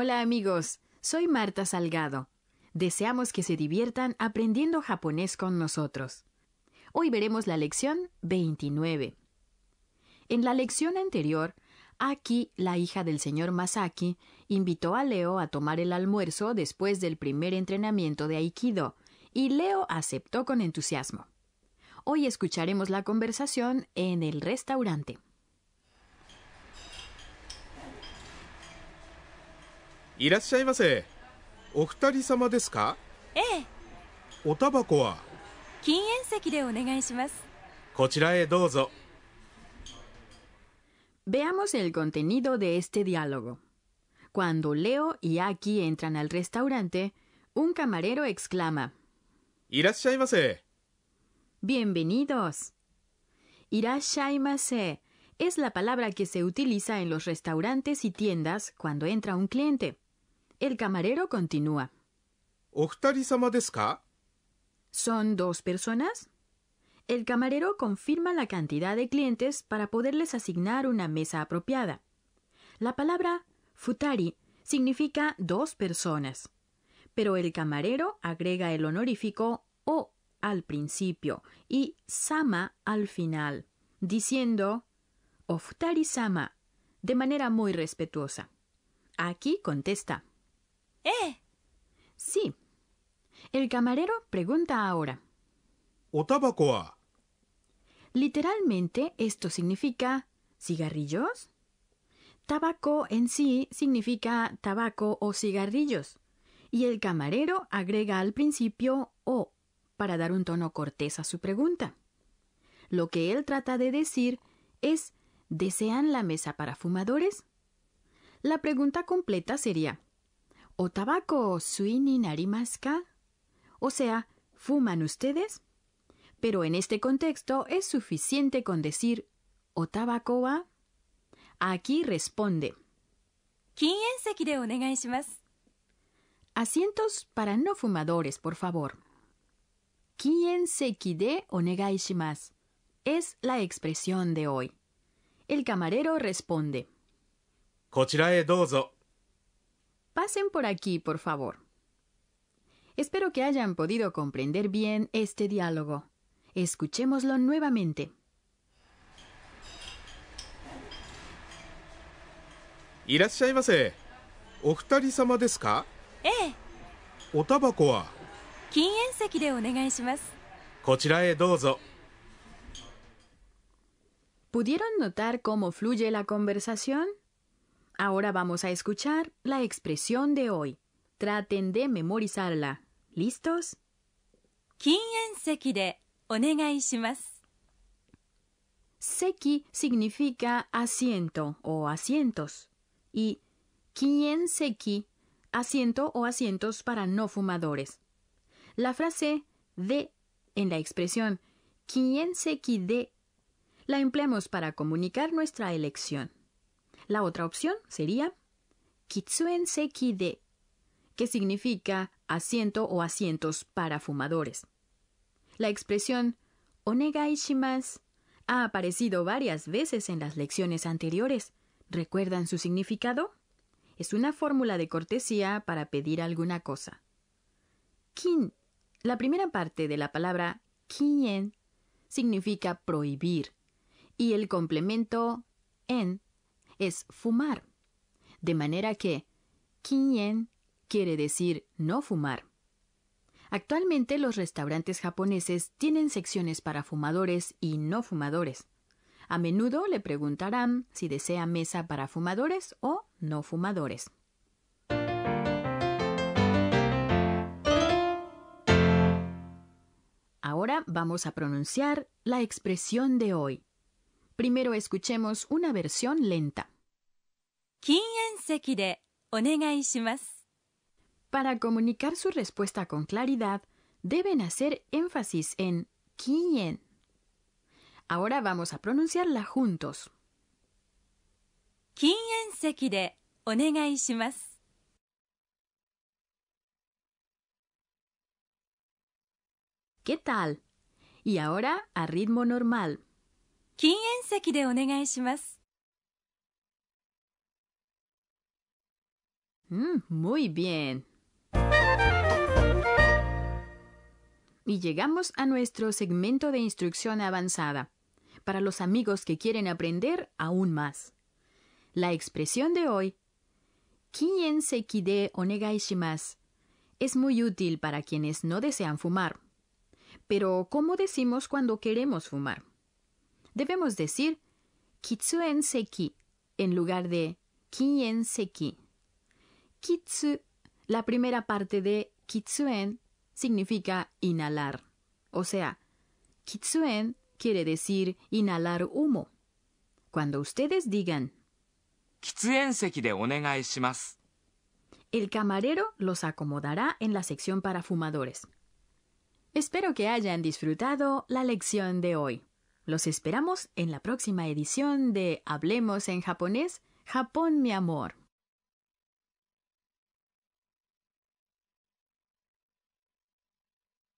Hola amigos, soy Marta Salgado. Deseamos que se diviertan aprendiendo japonés con nosotros. Hoy veremos la lección 29. En la lección anterior, Aki, la hija del señor Masaki, invitó a Leo a tomar el almuerzo después del primer entrenamiento de Aikido, y Leo aceptó con entusiasmo. Hoy escucharemos la conversación en el restaurante. Veamos el contenido de este diálogo. Cuando Leo y Aki entran al restaurante, un camarero exclama: Bienvenidos. Irashaimase es la palabra que se utiliza en los restaurantes y tiendas cuando entra un cliente. El camarero continúa. ¿Son dos personas? El camarero confirma la cantidad de clientes para poderles asignar una mesa apropiada. La palabra futari significa dos personas, pero el camarero agrega el honorífico o al principio y sama al final, diciendo oftari sama de manera muy respetuosa. Aquí contesta. Eh. Sí. El camarero pregunta ahora. ¿O a...? Literalmente esto significa cigarrillos. Tabaco en sí significa tabaco o cigarrillos. Y el camarero agrega al principio o para dar un tono cortés a su pregunta. Lo que él trata de decir es ¿desean la mesa para fumadores? La pregunta completa sería o tabaco suini narimaska? O sea, ¿fuman ustedes? Pero en este contexto es suficiente con decir o tabaco wa? Aquí responde. se Asientos para no fumadores, por favor. Kienseki de onegaishimasu es la expresión de hoy. El camarero responde. dozo! Pasen por aquí, por favor. Espero que hayan podido comprender bien este diálogo. Escuchémoslo nuevamente. Eh. ¿Pudieron notar cómo fluye la conversación? Ahora vamos a escuchar la expresión de hoy. Traten de memorizarla. ¿Listos? Seki significa asiento o asientos y Kien Seki, asiento o asientos para no fumadores. La frase de en la expresión Kien Seki de la empleamos para comunicar nuestra elección. La otra opción sería SEKI de, que significa asiento o asientos para fumadores. La expresión onegai ha aparecido varias veces en las lecciones anteriores. ¿Recuerdan su significado? Es una fórmula de cortesía para pedir alguna cosa. Kin, la primera parte de la palabra KINEN significa prohibir y el complemento en es fumar. De manera que kien quiere decir no fumar. Actualmente los restaurantes japoneses tienen secciones para fumadores y no fumadores. A menudo le preguntarán si desea mesa para fumadores o no fumadores. Ahora vamos a pronunciar la expresión de hoy. Primero escuchemos una versión lenta. Para comunicar su respuesta con claridad, deben hacer énfasis en quién. Ahora vamos a pronunciarla juntos. ¿Qué tal? Y ahora a ritmo normal muy bien. Y llegamos a nuestro segmento de instrucción avanzada, para los amigos que quieren aprender aún más. La expresión de hoy, Kien de onegai es muy útil para quienes no desean fumar. Pero, ¿cómo decimos cuando queremos fumar? Debemos decir Kitsuen Seki en lugar de kien Seki. Kitsu, la primera parte de Kitsuen, significa inhalar. O sea, Kitsuen quiere decir inhalar humo. Cuando ustedes digan de el camarero los acomodará en la sección para fumadores. Espero que hayan disfrutado la lección de hoy. Los esperamos en la próxima edición de Hablemos en japonés, Japón mi amor.